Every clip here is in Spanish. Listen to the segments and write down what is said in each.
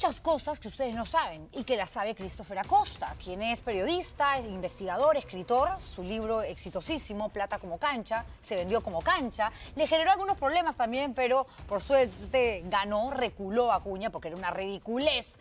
muchas cosas que ustedes no saben y que las sabe Christopher Acosta, quien es periodista, investigador, escritor. Su libro exitosísimo, Plata como cancha, se vendió como cancha. Le generó algunos problemas también, pero por suerte ganó, reculó a Acuña porque era una ridiculez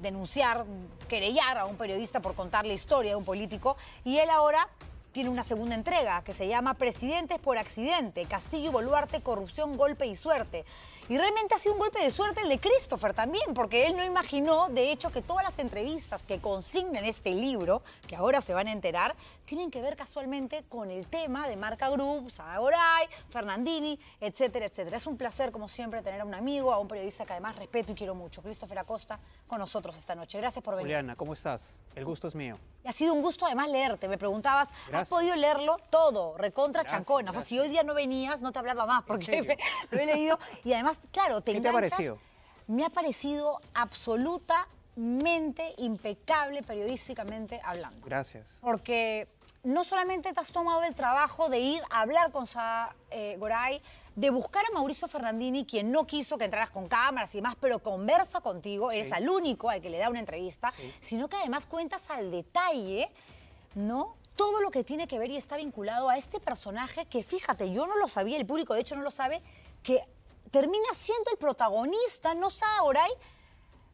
denunciar, querellar a un periodista por contar la historia de un político. Y él ahora tiene una segunda entrega que se llama Presidentes por Accidente, Castillo y Boluarte, Corrupción, Golpe y Suerte. Y realmente ha sido un golpe de suerte el de Christopher también, porque él no imaginó, de hecho, que todas las entrevistas que consignan este libro, que ahora se van a enterar, tienen que ver casualmente con el tema de Marca Group, Sadagoray, Fernandini, etcétera, etcétera. Es un placer, como siempre, tener a un amigo, a un periodista que además respeto y quiero mucho, Christopher Acosta, con nosotros esta noche. Gracias por venir. Juliana, ¿cómo estás? El gusto es mío ha sido un gusto además leerte. Me preguntabas, ¿has podido leerlo todo? Recontra Chacona. Chancona. si hoy día no venías, no te hablaba más porque lo he leído. Y además, claro, te ¿Qué te ha parecido? Me ha parecido absolutamente impecable periodísticamente hablando. Gracias. Porque no solamente te has tomado el trabajo de ir a hablar con Sa eh, Goray, de buscar a Mauricio Fernandini, quien no quiso que entraras con cámaras y demás, pero conversa contigo, eres el único al que le da una entrevista, sino que además cuentas al detalle, ¿no? Todo lo que tiene que ver y está vinculado a este personaje que, fíjate, yo no lo sabía, el público de hecho no lo sabe, que termina siendo el protagonista, no Sa Goray,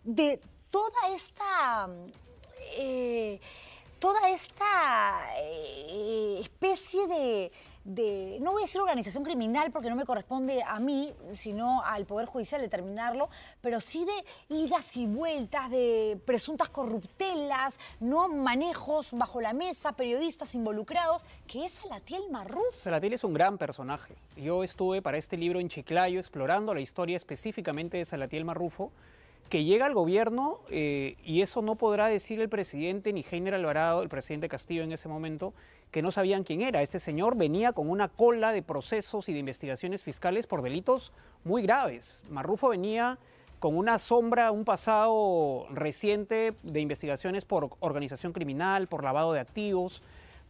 de toda esta... Eh, toda esta eh, especie de, no voy a decir organización criminal porque no me corresponde a mí, sino al Poder Judicial determinarlo, pero sí de idas y vueltas, de presuntas corruptelas, no manejos bajo la mesa, periodistas involucrados, que es Salatiel Marrufo. Salatiel es un gran personaje. Yo estuve para este libro en Chiclayo explorando la historia específicamente de Salatiel Marrufo que llega al gobierno eh, y eso no podrá decir el presidente ni general Alvarado, el presidente Castillo en ese momento, que no sabían quién era. Este señor venía con una cola de procesos y de investigaciones fiscales por delitos muy graves. Marrufo venía con una sombra, un pasado reciente de investigaciones por organización criminal, por lavado de activos,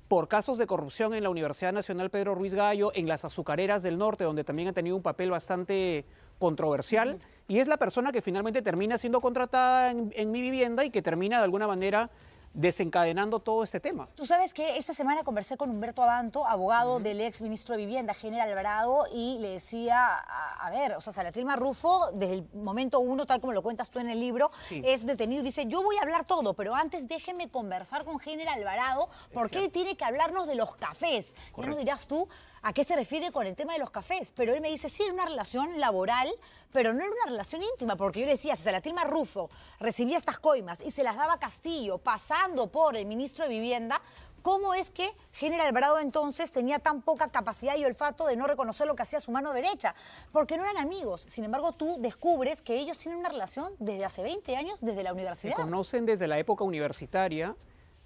por casos de corrupción en la Universidad Nacional Pedro Ruiz Gallo, en las azucareras del norte, donde también ha tenido un papel bastante controversial. Y es la persona que finalmente termina siendo contratada en, mi vivienda y que termina de alguna manera desencadenando todo este tema. Tú sabes que esta semana conversé con Humberto Abanto, abogado del ex ministro de Vivienda, General Alvarado, y le decía, a, ver, o sea, Salatilma Rufo, desde el momento uno, tal como lo cuentas tú en el libro, es detenido dice, yo voy a hablar todo, pero antes déjeme conversar con General Alvarado, porque él tiene que hablarnos de los cafés. ¿qué nos dirás tú, a qué se refiere con el tema de los cafés. Pero él me dice, sí, era una relación laboral, pero no era una relación íntima, porque yo le decía, si tilma Rufo recibía estas coimas y se las daba Castillo, pasando por el ministro de Vivienda, ¿cómo es que General Bravo entonces tenía tan poca capacidad y olfato de no reconocer lo que hacía su mano derecha? Porque no eran amigos. Sin embargo, tú descubres que ellos tienen una relación desde hace 20 años, desde la universidad. Se conocen desde la época universitaria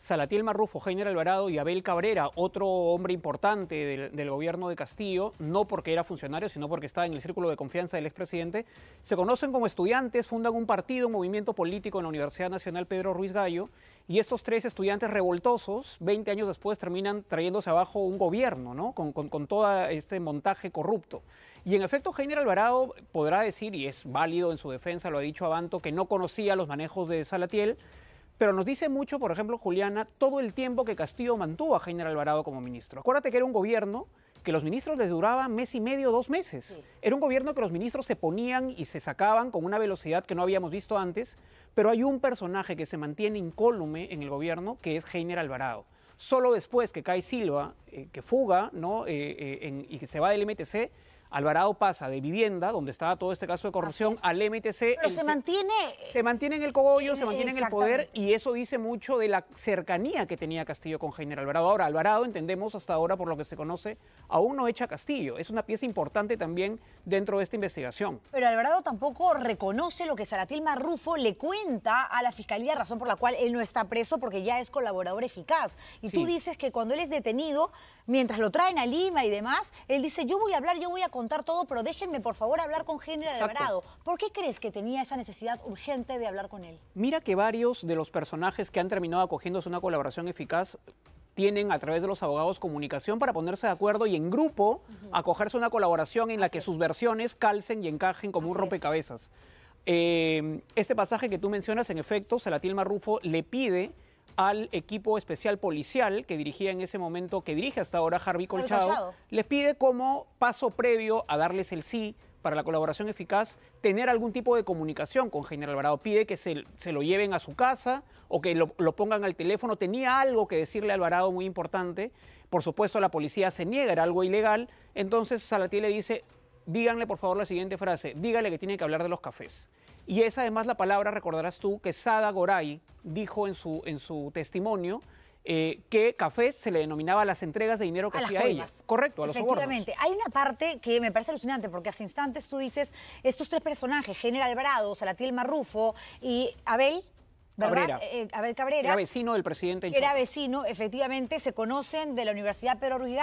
Salatiel Marrufo, General Alvarado y Abel Cabrera, otro hombre importante del, gobierno de Castillo, no porque era funcionario, sino porque estaba en el círculo de confianza del expresidente, se conocen como estudiantes, fundan un partido, un movimiento político en la Universidad Nacional Pedro Ruiz Gallo, y estos tres estudiantes revoltosos, 20 años después, terminan trayéndose abajo un gobierno, ¿no? Con, todo este montaje corrupto. Y en efecto, General Alvarado podrá decir, y es válido en su defensa, lo ha dicho Abanto, que no conocía los manejos de Salatiel, pero nos dice mucho, por ejemplo, Juliana, todo el tiempo que Castillo mantuvo a Heiner Alvarado como ministro. Acuérdate que era un gobierno que los ministros les duraba mes y medio, dos meses. Era un gobierno que los ministros se ponían y se sacaban con una velocidad que no habíamos visto antes, pero hay un personaje que se mantiene incólume en el gobierno, que es Heiner Alvarado. Solo después que cae Silva, eh, que fuga ¿no? Eh, eh, y que se va del MTC, Alvarado pasa de vivienda, donde estaba todo este caso de corrupción, al MTC. Pero se mantiene. Se mantiene en el cogollo, se eh, mantiene en el poder y eso dice mucho de la cercanía que tenía Castillo con General Alvarado. Ahora, Alvarado, entendemos hasta ahora, por lo que se conoce, aún no echa Castillo. Es una pieza importante también dentro de esta investigación. Pero Alvarado tampoco reconoce lo que Zaratil Marrufo le cuenta a la fiscalía, razón por la cual él no está preso porque ya es colaborador eficaz. Y tú dices que cuando él es detenido, mientras lo traen a Lima y demás, él dice, yo voy a hablar, yo voy a contar todo, pero déjenme por favor hablar con Henry Alvarado. ¿Por qué crees que tenía esa necesidad urgente de hablar con él? Mira que varios de los personajes que han terminado acogiéndose una colaboración eficaz tienen a través de los abogados comunicación para ponerse de acuerdo y en grupo a acogerse una colaboración en la que sus versiones calcen y encajen como un rompecabezas. Eh, este pasaje que tú mencionas, en efecto, Tilma Marrufo le pide al equipo especial policial que dirigía en ese momento, que dirige hasta ahora Harvey Colchado, les pide como paso previo a darles el sí para la colaboración eficaz, tener algún tipo de comunicación con General Alvarado. Pide que se, lo lleven a su casa o que lo, pongan al teléfono. Tenía algo que decirle a Alvarado muy importante. Por supuesto, la policía se niega, era algo ilegal. Entonces Salatiel le dice, díganle por favor la siguiente frase, dígale que tiene que hablar de los cafés. Y es además la palabra, recordarás tú, que Sada Goray dijo en su, en su testimonio eh, que café se le denominaba las entregas de dinero que a hacía ella. Correcto, a los Efectivamente. Hay una parte que me parece alucinante, porque hace instantes tú dices, estos tres personajes, General Brado, Salatiel Marrufo y Abel, ¿verdad? Cabrera. Eh, eh, Abel Cabrera. Era vecino del presidente. Era vecino, efectivamente, se conocen de la Universidad Pedro Ruiz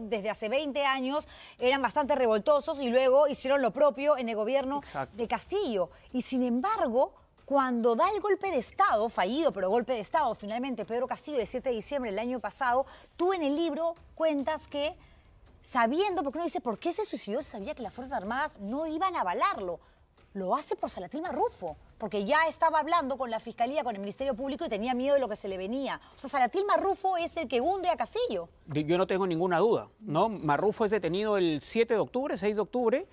desde hace 20 años, eran bastante revoltosos y luego hicieron lo propio en el gobierno de Castillo. Y sin embargo, cuando da el golpe de Estado, fallido, pero golpe de Estado, finalmente Pedro Castillo, el 7 de diciembre del año pasado, tú en el libro cuentas que sabiendo, porque uno dice, ¿por qué se suicidó sabía que las Fuerzas Armadas no iban a avalarlo? Lo hace por Salatina Rufo porque ya estaba hablando con la Fiscalía, con el Ministerio Público y tenía miedo de lo que se le venía. O sea, Saratil Marrufo es el que hunde a Castillo. Yo no tengo ninguna duda, ¿no? Marrufo es detenido el 7 de octubre, 6 de octubre,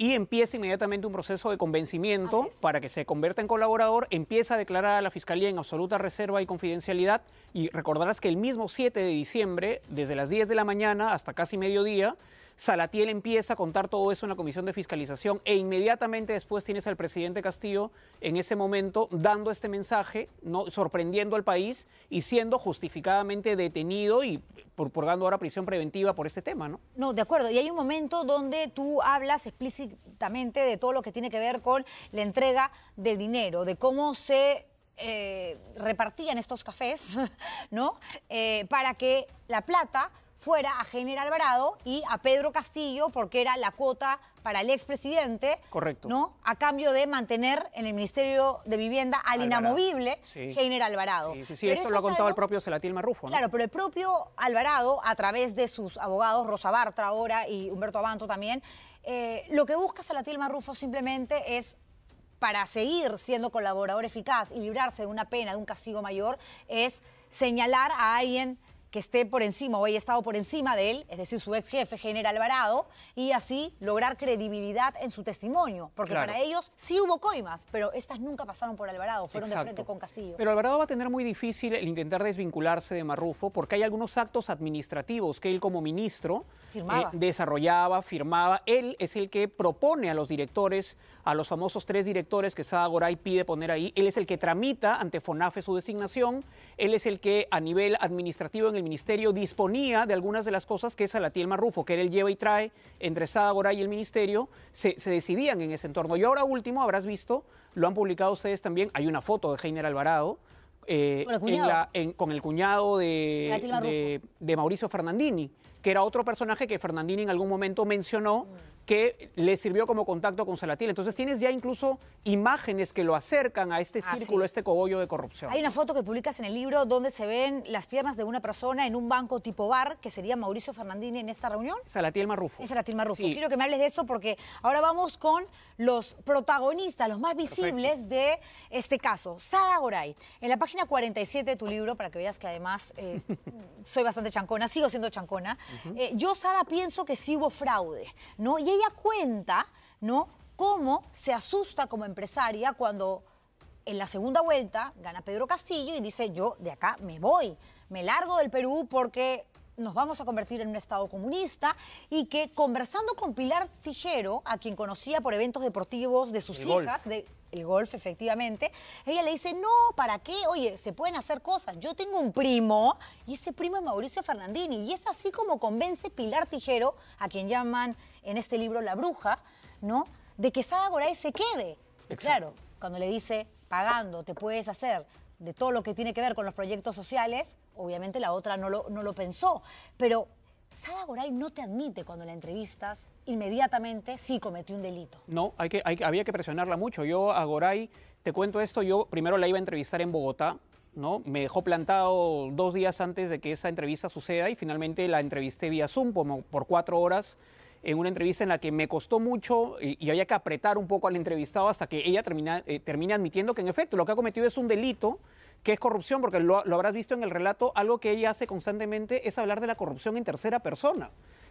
y empieza inmediatamente un proceso de convencimiento para que se convierta en colaborador, empieza a declarar a la Fiscalía en absoluta reserva y confidencialidad, y recordarás que el mismo 7 de diciembre, desde las 10 de la mañana hasta casi mediodía, Salatiel empieza a contar todo eso en la comisión de fiscalización e inmediatamente después tienes al presidente Castillo en ese momento dando este mensaje, sorprendiendo al país y siendo justificadamente detenido y purgando ahora prisión preventiva por ese tema, ¿no? No, de acuerdo. Y hay un momento donde tú hablas explícitamente de todo lo que tiene que ver con la entrega del dinero, de cómo se eh, repartían estos cafés, ¿no? Eh, para que la plata fuera a General Alvarado y a Pedro Castillo, porque era la cuota para el expresidente. Correcto. ¿No? A cambio de mantener en el Ministerio de Vivienda al inamovible Alvarado. Sí, sí, esto lo ha contado el propio Celatil Marrufo. Claro, pero el propio Alvarado, a través de sus abogados, Rosa Bartra ahora y Humberto Abanto también, eh, lo que busca Salatil Marrufo simplemente es para seguir siendo colaborador eficaz y librarse de una pena, de un castigo mayor, es señalar a alguien que esté por encima o haya estado por encima de él, es decir, su ex jefe, General Alvarado, y así lograr credibilidad en su testimonio. Porque para ellos sí hubo coimas, pero estas nunca pasaron por Alvarado, fueron de frente con Castillo. Pero Alvarado va a tener muy difícil el intentar desvincularse de Marrufo porque hay algunos actos administrativos que él como ministro Firmaba. Eh, desarrollaba, firmaba. Él es el que propone a los directores, a los famosos tres directores que Sada Goray pide poner ahí. Él es el que tramita ante FONAFE su designación. Él es el que a nivel administrativo en el ministerio disponía de algunas de las cosas que es Salatiel Rufo, que era el lleva y trae entre Sada y el ministerio. Se, decidían en ese entorno. Y ahora último, habrás visto, lo han publicado ustedes también, hay una foto de Heiner Alvarado. Eh, ¿Con, el cuñado de, de Mauricio Fernandini que era otro personaje que Fernandini en algún momento mencionó mm que le sirvió como contacto con Salatiel. Entonces tienes ya incluso imágenes que lo acercan a este círculo, a este cogollo de corrupción. Hay una foto que publicas en el libro donde se ven las piernas de una persona en un banco tipo bar, que sería Mauricio Fernandini en esta reunión. Salatiel Marrufo. Es Salatiel Marrufo. Quiero que me hables de eso porque ahora vamos con los protagonistas, los más visibles de este caso. Sada Goray, en la página 47 de tu libro, para que veas que además eh, soy bastante chancona, sigo siendo chancona, eh, yo, Sada, pienso que sí hubo fraude, ¿no? Y cuenta, ¿no? Cómo se asusta como empresaria cuando en la segunda vuelta gana Pedro Castillo y dice, yo de acá me voy, me largo del Perú porque nos vamos a convertir en un Estado comunista y que conversando con Pilar Tijero, a quien conocía por eventos deportivos de sus hijas, golf. de el golf efectivamente, ella le dice, no, ¿para qué? Oye, se pueden hacer cosas. Yo tengo un primo y ese primo es Mauricio Fernandini y es así como convence Pilar Tijero, a quien llaman en este libro La Bruja, ¿no? De que Sada Goray se quede. Claro, cuando le dice, pagando, te puedes hacer de todo lo que tiene que ver con los proyectos sociales, obviamente la otra no lo, no lo pensó, pero Sara Goray no te admite cuando la entrevistas inmediatamente si cometió un delito. No, hay que, había que presionarla mucho. Yo a Goray, te cuento esto, yo primero la iba a entrevistar en Bogotá, ¿no? Me dejó plantado dos días antes de que esa entrevista suceda y finalmente la entrevisté vía Zoom por, cuatro horas en una entrevista en la que me costó mucho y, había que apretar un poco al entrevistado hasta que ella termina, eh, termina admitiendo que en efecto lo que ha cometido es un delito que es corrupción, porque lo, habrás visto en el relato, algo que ella hace constantemente es hablar de la corrupción en tercera persona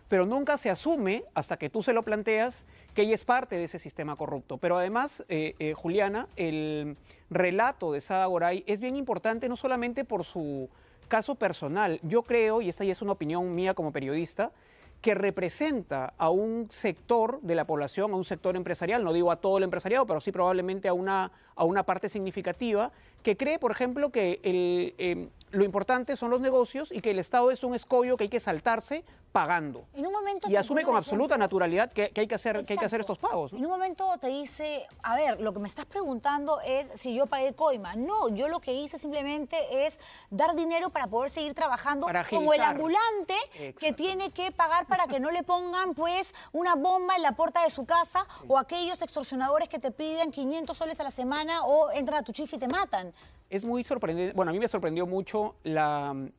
pero nunca se asume hasta que tú se lo planteas que ella es parte de ese sistema corrupto. Pero además, eh, eh, Juliana, el relato de Sada Goray es bien importante no solamente por su caso personal, yo creo, y esta ya es una opinión mía como periodista, que representa a un sector de la población, a un sector empresarial, no digo a todo el empresariado, pero sí probablemente a una, a una parte significativa, que cree, por ejemplo, que el, em, lo importante son los negocios y que el Estado es un escollo que hay que saltarse pagando. En un momento y asume con absoluta naturalidad que, hay que, hacer, que hay que hacer estos pagos. En un momento te dice, a ver, lo que me estás preguntando es si yo pagué coima. No, yo lo que hice simplemente es dar dinero para poder seguir trabajando como el ambulante que tiene que pagar para que no le pongan pues una bomba en la puerta de su casa o aquellos extorsionadores que te piden 500 soles a la semana o entran a tu chif y te matan es muy sorprendente, bueno, a mí me sorprendió mucho la mm,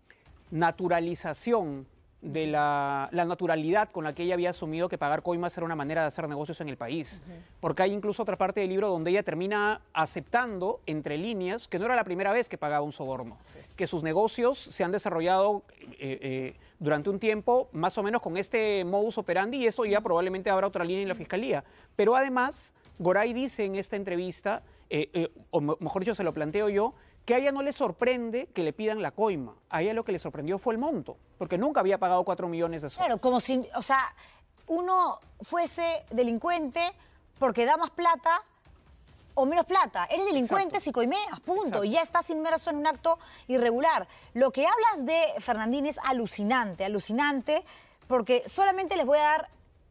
naturalización de la, naturalidad con la que ella había asumido que pagar coimas era una manera de hacer negocios en el país. Porque hay incluso otra parte del libro donde ella termina aceptando, entre líneas, que no era la primera vez que pagaba un soborno, que sus negocios se han desarrollado eh, eh, durante un tiempo más o menos con este modus operandi y eso ya probablemente habrá otra línea en la fiscalía. Pero además, Goray dice en esta entrevista eh, eh, o mejor dicho, se lo planteo yo, que a ella no le sorprende que le pidan la coima. A ella lo que le sorprendió fue el monto, porque nunca había pagado cuatro millones de soles. Claro, como si, o sea, uno fuese delincuente porque da más plata o menos plata. Eres delincuente si coimeas, punto. Ya estás inmerso en un acto irregular. Lo que hablas de Fernandín es alucinante, alucinante, porque solamente les voy a dar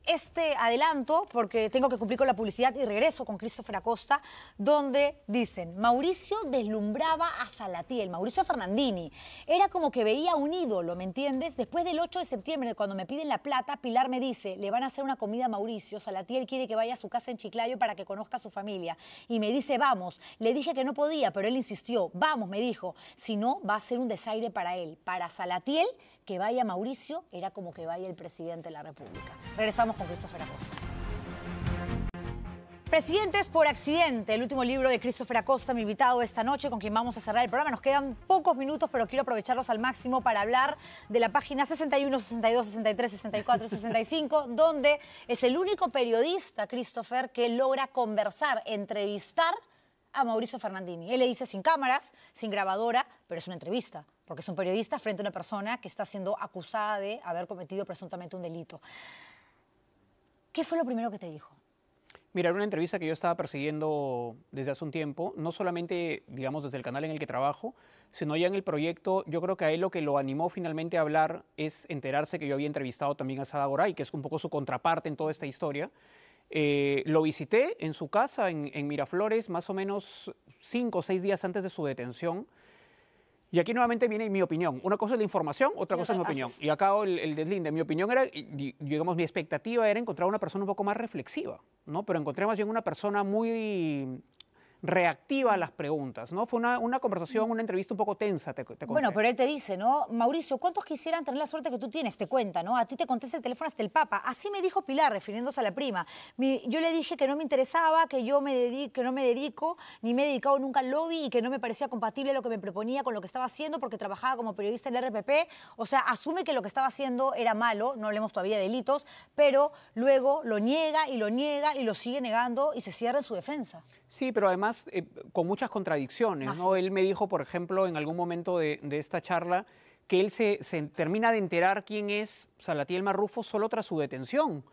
este adelanto, porque tengo que cumplir con la publicidad y regreso con Christopher Acosta, donde dicen, Mauricio deslumbraba a Salatiel, Mauricio Fernandini. Era como que veía un ídolo, ¿me entiendes? Después del 8 de septiembre, cuando me piden la plata, Pilar me dice, le van a hacer una comida a Mauricio, Salatiel quiere que vaya a su casa en Chiclayo para que conozca a su familia. Y me dice, vamos, le dije que no podía, pero él insistió, vamos, me dijo, si no, va a ser un desaire para él. Para Salatiel que vaya Mauricio era como que vaya el presidente de la República. Regresamos con Christopher Acosta. Presidentes por accidente, el último libro de Christopher Acosta, mi invitado esta noche, con quien vamos a cerrar el programa. Nos quedan pocos minutos, pero quiero aprovecharlos al máximo para hablar de la página 61, 62, 63, 64, 65, donde es el único periodista, Christopher, que logra conversar, entrevistar a Mauricio Fernandini. Él le dice sin cámaras, sin grabadora, pero es una entrevista porque es un periodista frente a una persona que está siendo acusada de haber cometido presuntamente un delito. ¿Qué fue lo primero que te dijo? Mira, era una entrevista que yo estaba persiguiendo desde hace un tiempo, no solamente, digamos, desde el canal en el que trabajo, sino ya en el proyecto. Yo creo que a él lo que lo animó finalmente a hablar es enterarse que yo había entrevistado también a Sada y que es un poco su contraparte en toda esta historia. Eh, lo visité en su casa en Miraflores más o menos cinco o seis días antes de su detención. Y aquí nuevamente viene mi opinión. Una cosa es la información, otra cosa es mi opinión. Y acá el, el deslinde. Mi opinión era, digamos, mi expectativa era encontrar una persona un poco más reflexiva, ¿no? Pero encontré más bien una persona muy reactiva a las preguntas, ¿no? Fue una, conversación, una entrevista un poco tensa, te, Bueno, pero él te dice, ¿no? Mauricio, ¿cuántos quisieran tener la suerte que tú tienes? Te cuenta, ¿no? A ti te contesta el teléfono hasta el Papa. Así me dijo Pilar, refiriéndose a la prima. yo le dije que no me interesaba, que yo me dedico, que no me dedico, ni me he dedicado nunca al lobby y que no me parecía compatible lo que me proponía con lo que estaba haciendo porque trabajaba como periodista en el RPP. O sea, asume que lo que estaba haciendo era malo, no hablemos todavía de delitos, pero luego lo niega y lo niega y lo sigue negando y se cierra en su defensa. Sí, pero además eh, con muchas contradicciones. ¿no? Él me dijo, por ejemplo, en algún momento de, esta charla, que él se, termina de enterar quién es Salatiel Marrufo solo tras su detención.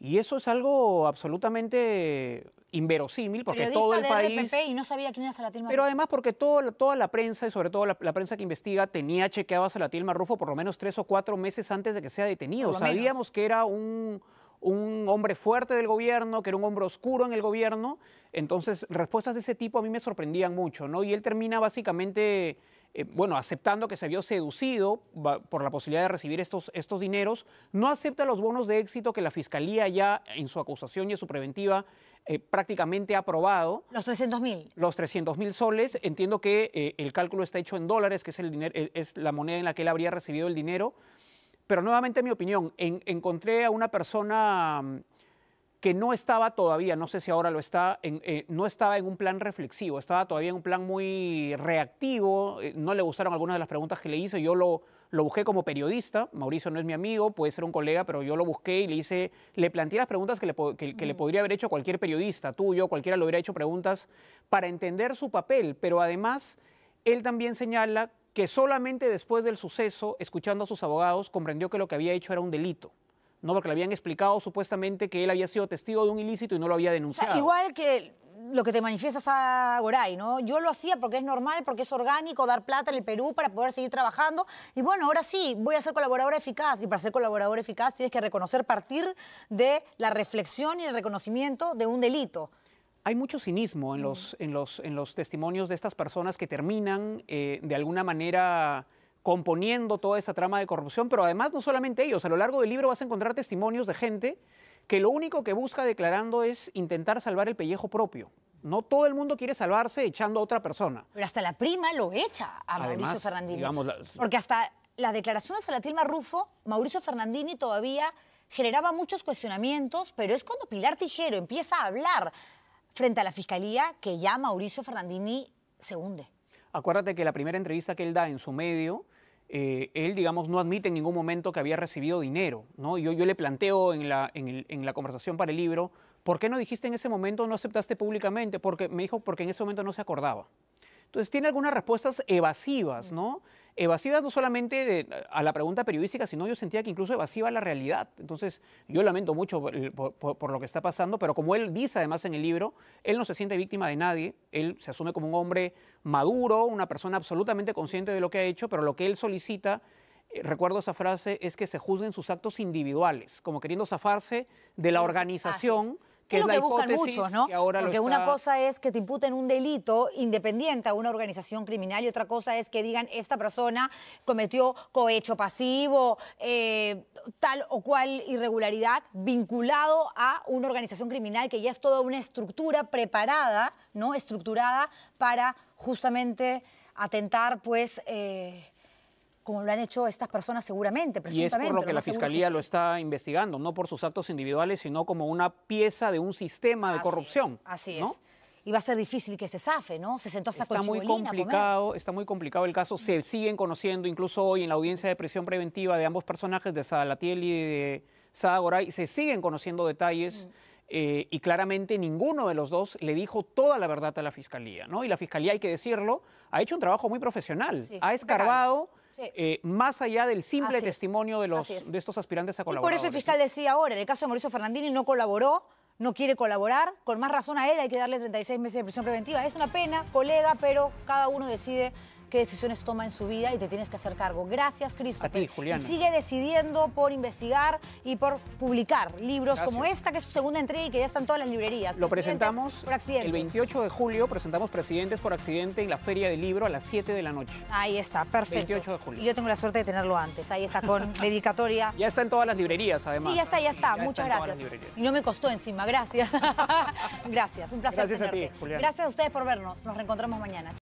Y eso es algo absolutamente inverosímil porque todo el país. y no sabía quién era Salatiel Marrufo. Pero además porque toda la prensa y sobre todo la, prensa que investiga tenía chequeado a Salatiel Marrufo por lo menos tres o cuatro meses antes de que sea detenido. Sabíamos que era un, un hombre fuerte del gobierno, que era un hombre oscuro en el gobierno entonces, respuestas de ese tipo a mí me sorprendían mucho, ¿no? Y él termina básicamente, eh, bueno, aceptando que se vio seducido por la posibilidad de recibir estos, estos dineros, no acepta los bonos de éxito que la Fiscalía ya en su acusación y en su preventiva eh, prácticamente ha aprobado. Los 300 mil. Los 300 mil soles. Entiendo que eh, el cálculo está hecho en dólares, que es, el dinero, es la moneda en la que él habría recibido el dinero. Pero nuevamente mi opinión, encontré a una persona que no estaba todavía, no sé si ahora lo está, en, eh, no estaba en un plan reflexivo, estaba todavía en un plan muy reactivo, eh, no le gustaron algunas de las preguntas que le hice, yo lo, busqué como periodista, Mauricio no es mi amigo, puede ser un colega, pero yo lo busqué y le hice, le planteé las preguntas que le, le mm. podría haber hecho cualquier periodista, tú, yo, cualquiera le hubiera hecho preguntas para entender su papel, pero además él también señala que solamente después del suceso, escuchando a sus abogados, comprendió que lo que había hecho era un delito. ¿no? Porque le habían explicado supuestamente que él había sido testigo de un ilícito y no lo había denunciado. igual que lo que te manifiestas a Goray, ¿no? Yo lo hacía porque es normal, porque es orgánico dar plata en el Perú para poder seguir trabajando. Y bueno, ahora sí, voy a ser colaboradora eficaz. Y para ser colaboradora eficaz tienes que reconocer partir de la reflexión y el reconocimiento de un delito. Hay mucho cinismo en los, en los, en los testimonios de estas personas que terminan eh, de alguna manera componiendo toda esa trama de corrupción, pero además no solamente ellos, a lo largo del libro vas a encontrar testimonios de gente que lo único que busca declarando es intentar salvar el pellejo propio. No todo el mundo quiere salvarse echando a otra persona. Pero hasta la prima lo echa a Mauricio Fernandini. Porque hasta las declaraciones de la Tilma Rufo, Mauricio Fernandini todavía generaba muchos cuestionamientos, pero es cuando Pilar Tijero empieza a hablar frente a la fiscalía que ya Mauricio Fernandini se hunde. Acuérdate que la primera entrevista que él da en su medio eh, él, digamos, no admite en ningún momento que había recibido dinero, ¿no? Yo, le planteo en la, conversación para el libro, ¿por qué no dijiste en ese momento, no aceptaste públicamente? Porque me dijo, porque en ese momento no se acordaba. Entonces tiene algunas respuestas evasivas, mm. ¿no? evasiva no solamente a la pregunta periodística, sino yo sentía que incluso evasiva la realidad. Entonces, yo lamento mucho por, lo que está pasando, pero como él dice además en el libro, él no se siente víctima de nadie, él se asume como un hombre maduro, una persona absolutamente consciente de lo que ha hecho, pero lo que él solicita, eh, recuerdo esa frase, es que se juzguen sus actos individuales, como queriendo zafarse de la mm, organización que es, lo que buscan muchos, ¿no? Porque una cosa es que te imputen un delito independiente a una organización criminal y otra cosa es que digan esta persona cometió cohecho pasivo, eh, tal o cual irregularidad vinculado a una organización criminal que ya es toda una estructura preparada, ¿no? Estructurada para justamente atentar, pues... Eh, como lo han hecho estas personas seguramente, presuntamente. Y es por lo que la Fiscalía lo está investigando, no por sus actos individuales, sino como una pieza de un sistema de corrupción. así es. Y va a ser difícil que se zafe, ¿no? Se sentó hasta está muy complicado, Está muy complicado el caso. Se mm. siguen conociendo, incluso hoy en la audiencia de prisión preventiva de ambos personajes, de Sadalatiel y de Sadagoray, se siguen conociendo detalles. Mm. Eh, y claramente ninguno de los dos le dijo toda la verdad a la fiscalía, ¿no? Y la fiscalía, hay que decirlo, ha hecho un trabajo muy profesional, ha escarbado, eh, más allá del simple testimonio de, los, de estos aspirantes a colaborar. Por eso el fiscal decía ahora, en el caso de Mauricio Fernandini no colaboró, no quiere colaborar, con más razón a él hay que darle 36 meses de prisión preventiva. Es una pena, colega, pero cada uno decide qué decisiones toma en su vida y te tienes que hacer cargo. Gracias, Cristo. A ti, Juliana. sigue decidiendo por investigar y por publicar libros como esta, que es su segunda entrega y que ya están todas las librerías. Lo presentamos por accidente. el 28 de julio, presentamos Presidentes por Accidente y la Feria del Libro a las 7 de la noche. Ahí está, perfecto. 28 de julio. Y yo tengo la suerte de tenerlo antes. Ahí está, con dedicatoria. Ya está en todas las librerías, además. Sí, ya está, ya está. Muchas gracias. Y no me costó encima, gracias. gracias, un placer. Gracias a ti, Julián. Gracias a ustedes por vernos. Nos reencontramos mañana.